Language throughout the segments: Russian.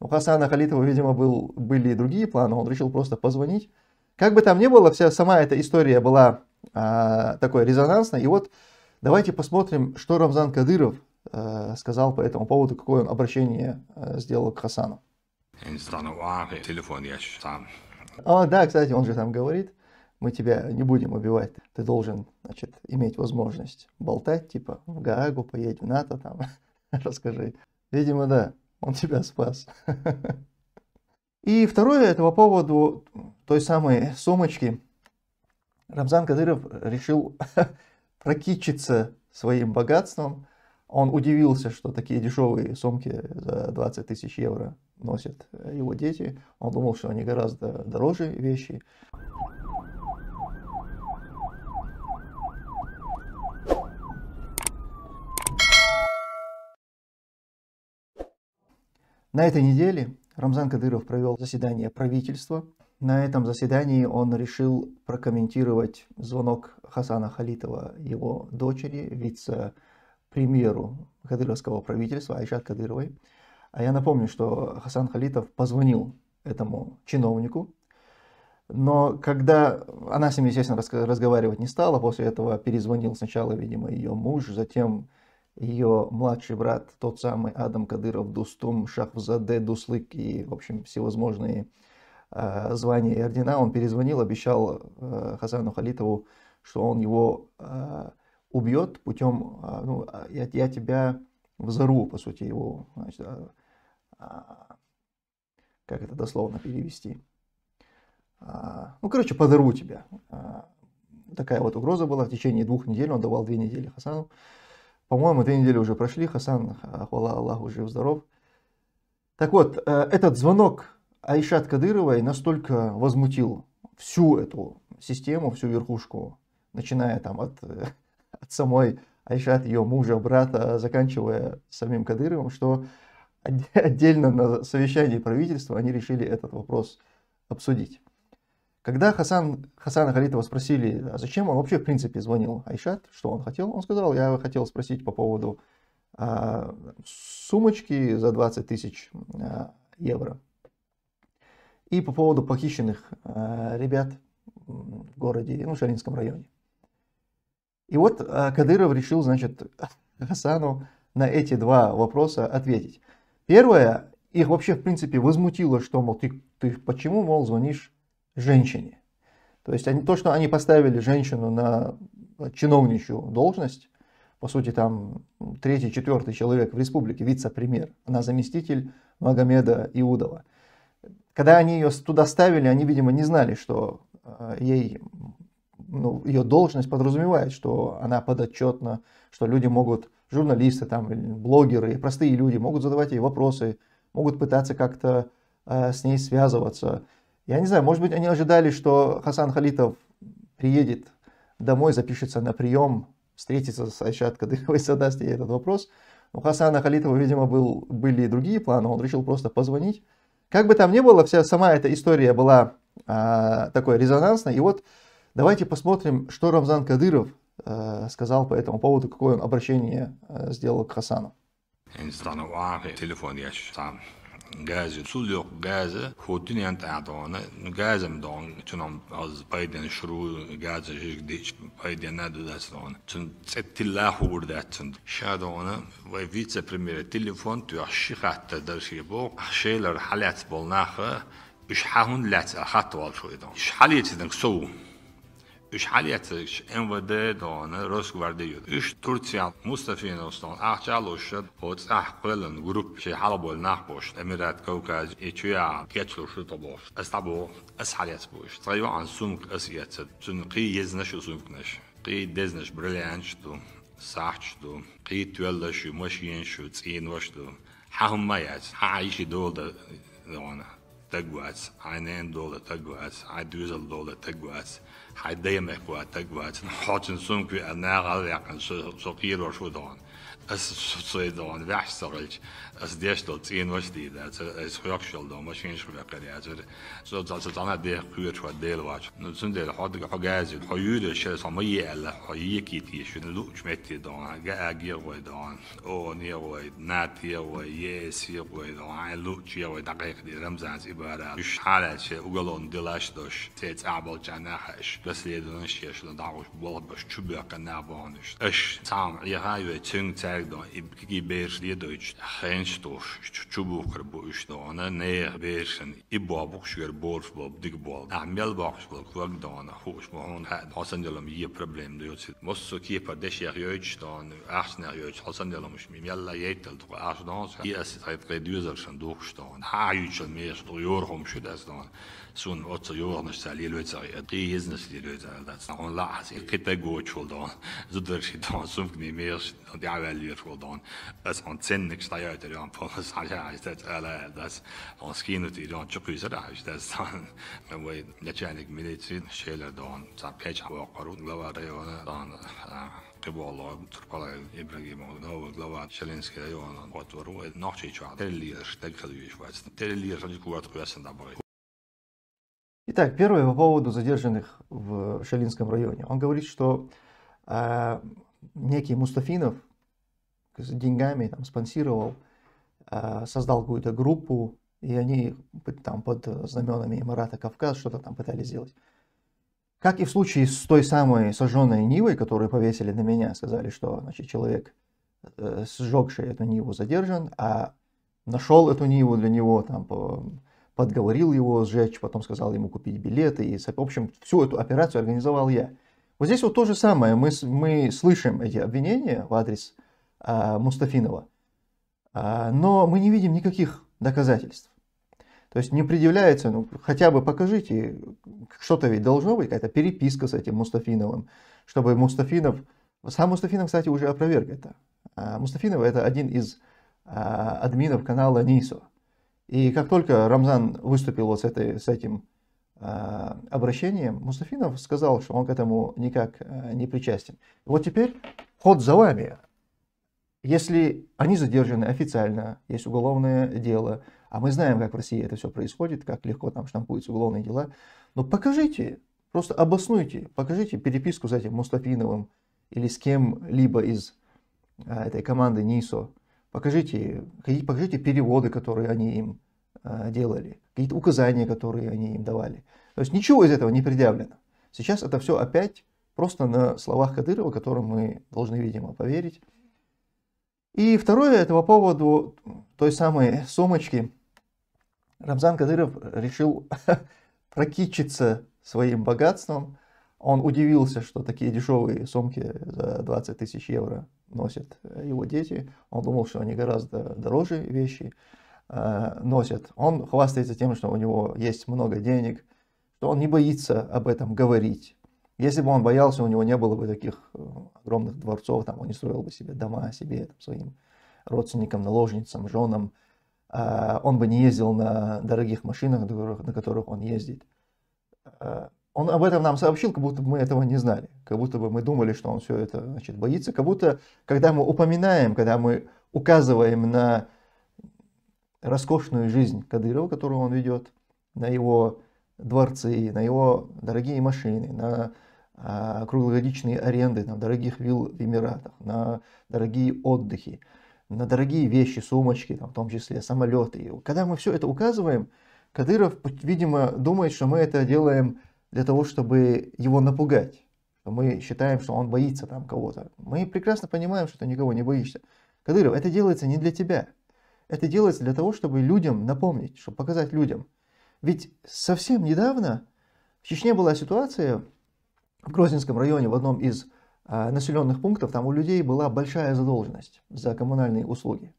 У Хасана Халитова, видимо, был, были и другие планы, он решил просто позвонить. Как бы там ни было, вся сама эта история была а, такой резонансной. И вот давайте посмотрим, что Рамзан Кадыров а, сказал по этому поводу, какое он обращение а, сделал к Хасану. телефон, О, да, кстати, он же там говорит, мы тебя не будем убивать, ты должен, значит, иметь возможность болтать, типа, в Гаагу поедь, в НАТО, там, расскажи. Видимо, да он тебя спас. И второе, это по поводу той самой сумочки. Рамзан Кадыров решил прокичиться своим богатством. Он удивился, что такие дешевые сумки за 20 тысяч евро носят его дети. Он думал, что они гораздо дороже вещи. На этой неделе Рамзан Кадыров провел заседание правительства. На этом заседании он решил прокомментировать звонок Хасана Халитова, его дочери, вице-премьеру кадыровского правительства Айшат Кадыровой. А я напомню, что Хасан Халитов позвонил этому чиновнику, но когда она с ним, естественно, разговаривать не стала, после этого перезвонил сначала, видимо, ее муж, затем ее младший брат, тот самый Адам Кадыров, Дустум, Шахвзаде, Дуслык и, в общем, всевозможные э, звания и ордена, он перезвонил, обещал э, Хасану Халитову, что он его э, убьет путем, э, ну, а, я, я тебя взору, по сути, его, значит, а, а, как это дословно перевести, а, ну, короче, подорву тебя. А, такая вот угроза была, в течение двух недель, он давал две недели Хасану, по-моему, две недели уже прошли, Хасан, хвала Аллаху, жив-здоров. Так вот, э, этот звонок Айшат Кадыровой настолько возмутил всю эту систему, всю верхушку, начиная там от, э, от самой Айшат, ее мужа, брата, заканчивая самим Кадыровым, что отдельно на совещании правительства они решили этот вопрос обсудить. Когда Хасан, Хасана Халитова спросили, а зачем он вообще в принципе звонил Айшат, что он хотел, он сказал, я хотел спросить по поводу а, сумочки за 20 тысяч а, евро. И по поводу похищенных а, ребят в городе, ну, в Шаринском районе. И вот а, Кадыров решил, значит, Хасану на эти два вопроса ответить. Первое, их вообще, в принципе, возмутило, что, мол, ты, ты почему, мол, звонишь женщине. То есть они, то, что они поставили женщину на чиновничью должность, по сути, там третий, четвертый человек в республике, вице-премьер, она заместитель Магомеда Иудова. Когда они ее туда ставили, они, видимо, не знали, что э, ей, ну, ее должность подразумевает, что она подотчетна, что люди могут, журналисты, там, блогеры, простые люди могут задавать ей вопросы, могут пытаться как-то э, с ней связываться. Я не знаю, может быть, они ожидали, что Хасан Халитов приедет домой, запишется на прием, встретится с Айшат Кадыровой, задаст ей этот вопрос. У Хасана Халитова, видимо, был, были и другие планы, он решил просто позвонить. Как бы там ни было, вся сама эта история была а, такой резонансной. И вот давайте посмотрим, что Рамзан Кадыров а, сказал по этому поводу, какое он обращение а, сделал к Хасану. غازي سوليوق غازة خوتين ينت أعطانا غازة مدون تنم أز بايدن شروع غازة جيش ديش بايدن نادو داستانا تن تتلا خور داتن شادونا وي فيتسا بريمير تليفون تو أخشيخ حتى درشي بو أخشيلر حالات بولناخة إش حاهن لاتسا خطوال شويدان إش حاليتي دنك سوو یش حالتش امروزه دانه روزگار دیو. یش ترکیه ماستفین استان. آخه آلشاد فوت. آخه کلند گروپ چه باش. امیرات کوکاژ یچیا ان نش. دزنش برلیانش تو ساختش تو کی تویلاشو ماشینش توئن وش تو حمایت tagovac, INN dollar tagovac, iDiesel dollar tagovac, حديمك وتجوات حاطن سمك أنا غالي عن سوقي الرشود عن Es suicidāni vēsturiķi, es dieštot cīnvestīdēts, es hrakšildom, es viņš hrakarēts, es tāds tā nedēļ hüršot dēlvāč. Nu, cindēļ hodga hagēzi, ho jūri šeit sama jēle, ho jīkītīši, nu, lūč metīdāni, gēg ievoidāni, o, nievoid, nēt ievoid, jēs ievoidāni, lūč ievoid, tā kā iekadī ramzāns ibarā. Viņš hārēts, ugalon dilēšdoš, tēc ābalčā nēhēš, besēdu nešķiešana dāvuš, bolbaš, čubjaka nēbāniš. Es cām, ja hājvē cīng cēr tag da ibki bersli deutsch heinz doch chubu qarbu ish da ana ne bersin ibu abuq shugar borf bob dig bol amel baqsh bol kwag da ana hoş mahon had hasan yalam ye problem da yotsit mosso ki pardesh ya yoch da ana ahsna yoch hasan yalamush mim yalla yetel tu ahsna ye as tayt qedüzer shan doch da ana ha yuch mes do yorhum şu as da sun otsa yornish salil vetsa qi iznes lil vetsa da on lahas il qita goch da zudur shi da sumkni mes da huurvoldaan is aanzienlijk sterk uit Iran van Sanja's dat alle dat misschien het Iran chukuz raus dat dan men wij natuurlijk militie scheler dan zijn pech ook paroot geworden dan قبالة تربلا إبراهيم أو قلوا شلينسكي أيوة واتورو نحشي شو عاد تلير تكذب يشوف تلير تجيك وقت قياسن دبوي Итак, первое по поводу задержанных в Шалинском районе. Он говорит, что э, некий Мустафинов, с деньгами там, спонсировал, э, создал какую-то группу, и они там под знаменами Эмирата Кавказ что-то там пытались сделать. Как и в случае с той самой сожженной Нивой, которую повесили на меня, сказали, что значит, человек, э, сжегший эту Ниву, задержан, а нашел эту Ниву для него, там, подговорил его сжечь, потом сказал ему купить билеты. И, в общем, всю эту операцию организовал я. Вот здесь вот то же самое. Мы, мы слышим эти обвинения в адрес а, Мустафинова. А, но мы не видим никаких доказательств. То есть не предъявляется, ну хотя бы покажите, что-то ведь должно быть, какая-то переписка с этим Мустафиновым, чтобы Мустафинов... Сам Мустафинов, кстати, уже опроверг это. А, Мустафинов это один из админов канала Нисо. И как только Рамзан выступил вот с, этой, с этим обращением, Мустафинов сказал, что он к этому никак не причастен. Вот теперь ход за вами если они задержаны официально, есть уголовное дело, а мы знаем, как в России это все происходит, как легко там штампуются уголовные дела, но покажите, просто обоснуйте, покажите переписку с этим Мустафиновым или с кем-либо из а, этой команды НИСО, покажите, какие покажите переводы, которые они им а, делали, какие-то указания, которые они им давали. То есть ничего из этого не предъявлено. Сейчас это все опять просто на словах Кадырова, которым мы должны, видимо, поверить. И второе, это по поводу той самой сумочки. Рамзан Кадыров решил прокичиться своим богатством. Он удивился, что такие дешевые сумки за 20 тысяч евро носят его дети. Он думал, что они гораздо дороже вещи э, носят. Он хвастается тем, что у него есть много денег, что он не боится об этом говорить. Если бы он боялся, у него не было бы таких э, огромных дворцов, там он не строил бы себе дома, себе, там, своим родственникам, наложницам, женам. А, он бы не ездил на дорогих машинах, на которых он ездит. А, он об этом нам сообщил, как будто бы мы этого не знали, как будто бы мы думали, что он все это значит, боится, как будто, когда мы упоминаем, когда мы указываем на роскошную жизнь Кадырова, которую он ведет, на его дворцы, на его дорогие машины, на а, круглогодичные аренды на дорогих вилл в Эмиратах, на дорогие отдыхи, на дорогие вещи, сумочки, там, в том числе самолеты. Когда мы все это указываем, Кадыров, видимо, думает, что мы это делаем для того, чтобы его напугать. мы считаем, что он боится там кого-то. Мы прекрасно понимаем, что ты никого не боишься. Кадыров, это делается не для тебя. Это делается для того, чтобы людям напомнить, чтобы показать людям. Ведь совсем недавно в Чечне была ситуация, в Грозненском районе, в одном из э, населенных пунктов, там у людей была большая задолженность за коммунальные услуги.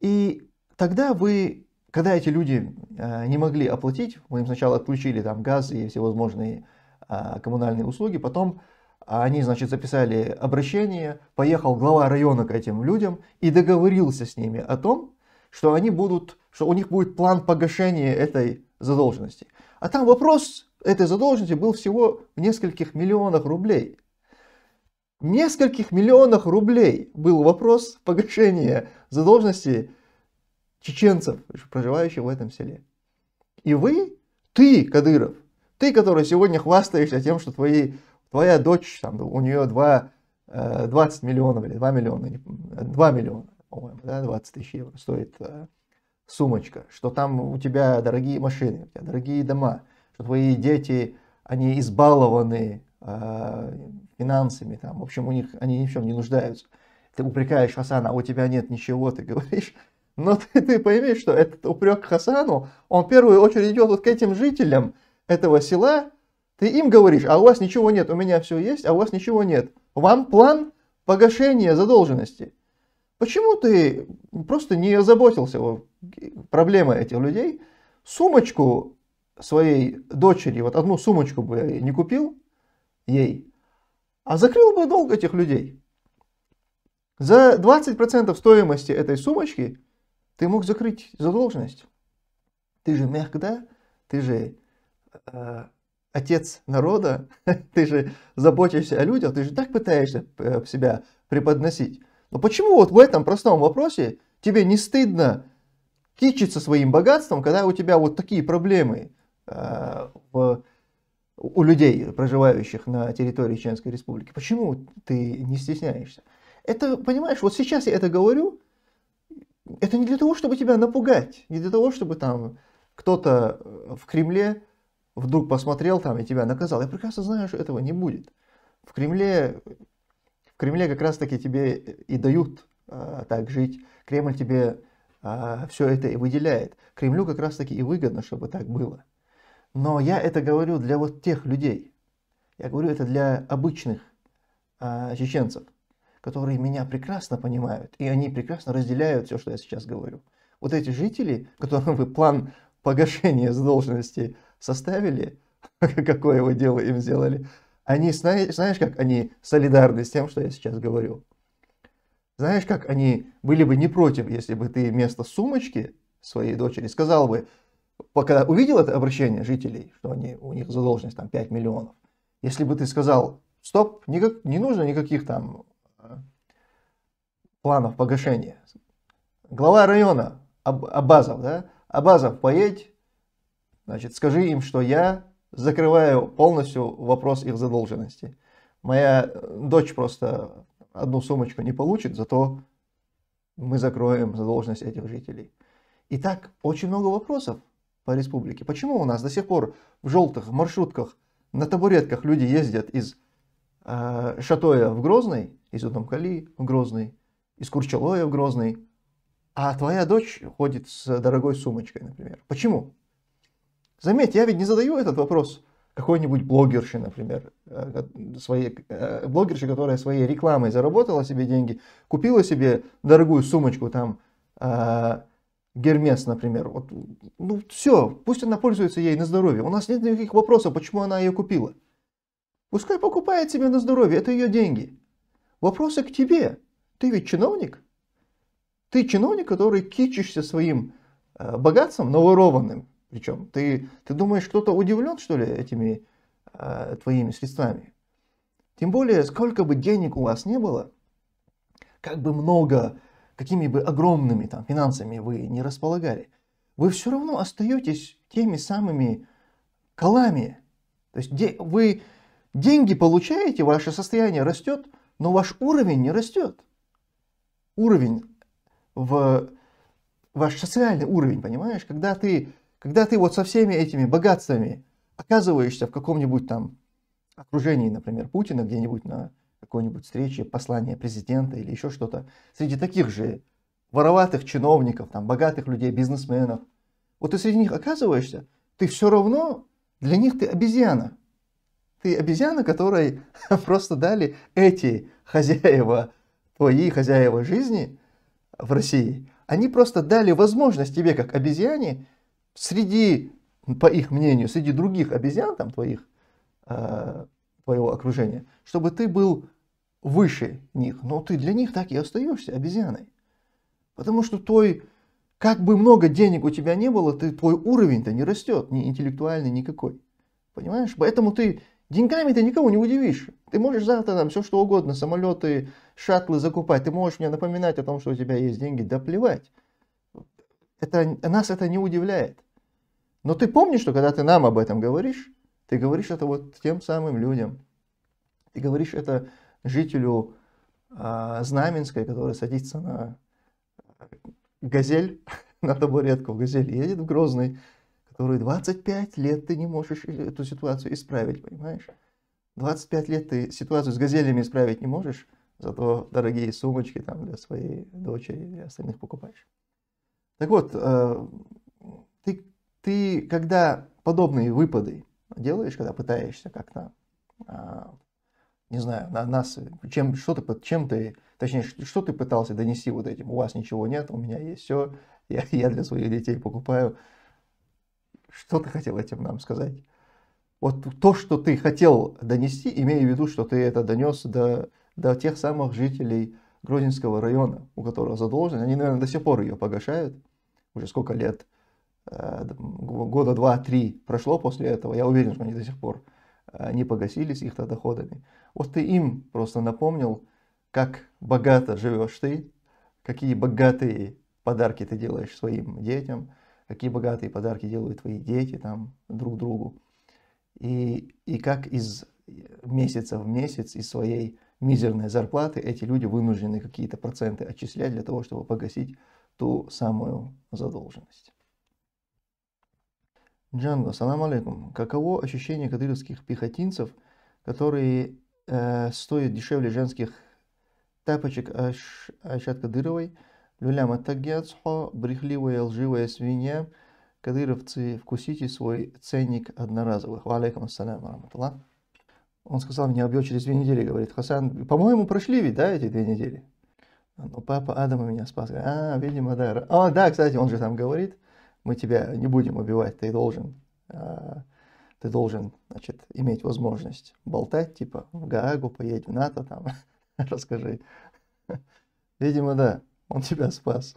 И тогда вы, когда эти люди э, не могли оплатить, мы им сначала отключили там газ и всевозможные э, коммунальные услуги, потом они, значит, записали обращение, поехал глава района к этим людям и договорился с ними о том, что они будут, что у них будет план погашения этой задолженности. А там вопрос этой задолженности был всего в нескольких миллионах рублей. В нескольких миллионах рублей был вопрос погашения задолженности чеченцев, проживающих в этом селе. И вы, ты, Кадыров, ты, который сегодня хвастаешься тем, что твои, твоя дочь, там, у нее 2, 20 э, миллионов или 2 миллиона, 2 миллиона, по да, 20 тысяч евро стоит э, сумочка, что там у тебя дорогие машины, у тебя дорогие дома, что твои дети, они избалованы э, финансами, там, в общем, у них они ни в чем не нуждаются. Ты упрекаешь Хасана, а у тебя нет ничего, ты говоришь. Но ты, ты пойми, что этот упрек Хасану, он в первую очередь идет вот к этим жителям этого села, ты им говоришь, а у вас ничего нет, у меня все есть, а у вас ничего нет. Вам план погашения задолженности. Почему ты просто не озаботился проблема этих людей. Сумочку своей дочери, вот одну сумочку бы я не купил ей, а закрыл бы долг этих людей. За 20% стоимости этой сумочки ты мог закрыть задолженность. Ты же мягко, да? ты же э, отец народа, ты же заботишься о людях, ты же так пытаешься э, себя преподносить. Но почему вот в этом простом вопросе тебе не стыдно кичиться своим богатством, когда у тебя вот такие проблемы э, в, у людей, проживающих на территории Чеченской Республики. Почему ты не стесняешься? Это, понимаешь, вот сейчас я это говорю, это не для того, чтобы тебя напугать, не для того, чтобы там кто-то э, в Кремле вдруг посмотрел там и тебя наказал. Я прекрасно знаю, что этого не будет. В Кремле, в Кремле как раз таки тебе и дают э, так жить. Кремль тебе а, все это и выделяет. Кремлю как раз таки и выгодно, чтобы так было. Но я это говорю для вот тех людей. Я говорю это для обычных а, чеченцев, которые меня прекрасно понимают, и они прекрасно разделяют все, что я сейчас говорю. Вот эти жители, которым вы план погашения задолженности составили, какое вы дело им сделали, они, знаешь, как они солидарны с тем, что я сейчас говорю. Знаешь, как они были бы не против, если бы ты вместо сумочки своей дочери сказал бы, пока увидел это обращение жителей, что они, у них задолженность там 5 миллионов, если бы ты сказал, стоп, никак, не нужно никаких там а, планов погашения. Глава района Аб Абазов, да? Абазов, поедь, значит, скажи им, что я закрываю полностью вопрос их задолженности. Моя э, дочь просто одну сумочку не получит, зато мы закроем задолженность этих жителей. Итак, очень много вопросов по республике. Почему у нас до сих пор в желтых маршрутках на табуретках люди ездят из э, Шатоя в Грозный, из Удомкали в Грозный, из Курчалоя в Грозный, а твоя дочь ходит с дорогой сумочкой, например. Почему? Заметь, я ведь не задаю этот вопрос какой-нибудь блогерши, например, э, своей, э, блогерши, которая своей рекламой заработала себе деньги, купила себе дорогую сумочку, там, э, Гермес, например, вот, ну все, пусть она пользуется ей на здоровье. У нас нет никаких вопросов, почему она ее купила. Пускай покупает себе на здоровье, это ее деньги. Вопросы к тебе. Ты ведь чиновник. Ты чиновник, который кичишься своим богатством, наворованным. Причем ты, ты думаешь, кто-то удивлен, что ли, этими э, твоими средствами? Тем более, сколько бы денег у вас не было, как бы много, какими бы огромными там, финансами вы не располагали, вы все равно остаетесь теми самыми колами. То есть де, вы деньги получаете, ваше состояние растет, но ваш уровень не растет. Уровень в ваш социальный уровень, понимаешь? Когда ты когда ты вот со всеми этими богатствами оказываешься в каком-нибудь там окружении, например, Путина, где-нибудь на какой-нибудь встрече, послание президента или еще что-то, среди таких же вороватых чиновников, там, богатых людей, бизнесменов, вот ты среди них оказываешься, ты все равно, для них ты обезьяна. Ты обезьяна, которой просто дали эти хозяева, твои хозяева жизни в России, они просто дали возможность тебе, как обезьяне, среди, по их мнению, среди других обезьян там твоих, э, твоего окружения, чтобы ты был выше них. Но ты для них так и остаешься обезьяной. Потому что твой, как бы много денег у тебя не было, ты, твой уровень-то не растет, ни интеллектуальный никакой. Понимаешь? Поэтому ты деньгами ты никого не удивишь. Ты можешь завтра там все что угодно, самолеты, шатлы закупать. Ты можешь мне напоминать о том, что у тебя есть деньги, да плевать. Это, нас это не удивляет. Но ты помнишь, что когда ты нам об этом говоришь, ты говоришь это вот тем самым людям. Ты говоришь это жителю э, Знаменской, который садится на газель, на табуретку. Газель едет в Грозный, который 25 лет ты не можешь эту ситуацию исправить, понимаешь? 25 лет ты ситуацию с газелями исправить не можешь, зато дорогие сумочки там для своей дочери и остальных покупаешь. Так вот, э, ты, ты когда подобные выпады делаешь, когда пытаешься как-то, а, не знаю, на нас, чем, что ты, чем ты, точнее, что ты пытался донести вот этим, у вас ничего нет, у меня есть все, я, я для своих детей покупаю. Что ты хотел этим нам сказать? Вот то, что ты хотел донести, имея в виду, что ты это донес до, до тех самых жителей Грозинского района, у которого задолженность, они, наверное, до сих пор ее погашают уже сколько лет, э, года два-три прошло после этого, я уверен, что они до сих пор э, не погасились их-то доходами. Вот ты им просто напомнил, как богато живешь ты, какие богатые подарки ты делаешь своим детям, какие богатые подарки делают твои дети там друг другу. И, и как из э, месяца в месяц из своей мизерной зарплаты эти люди вынуждены какие-то проценты отчислять для того, чтобы погасить ту самую задолженность. Джанго, салам алейкум. Каково ощущение кадыровских пехотинцев, которые э, стоят дешевле женских тапочек Аш, Ашат Кадыровой, люля матагяцхо, брехливая лживая свинья, кадыровцы, вкусите свой ценник одноразовых. Валейкум ассалям, раматуллах. Он сказал, меня убьет через две недели, говорит Хасан. По-моему, прошли ведь, да, эти две недели? Ну, папа Адама меня спас. А, видимо, да. А, да, кстати, он же там говорит, мы тебя не будем убивать, ты должен, а, ты должен, значит, иметь возможность болтать, типа, в Гаагу поедь, в НАТО там, расскажи. Видимо, да, он тебя спас.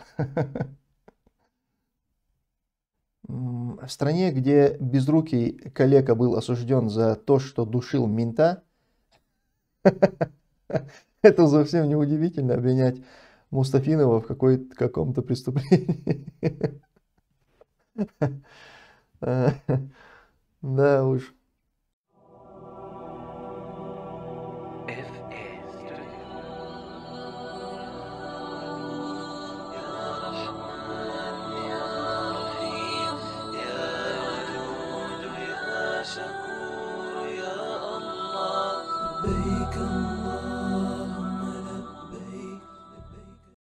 В стране, где безрукий коллега был осужден за то, что душил мента, Это совсем не удивительно обвинять Мустафинова в каком-то преступлении. Да уж.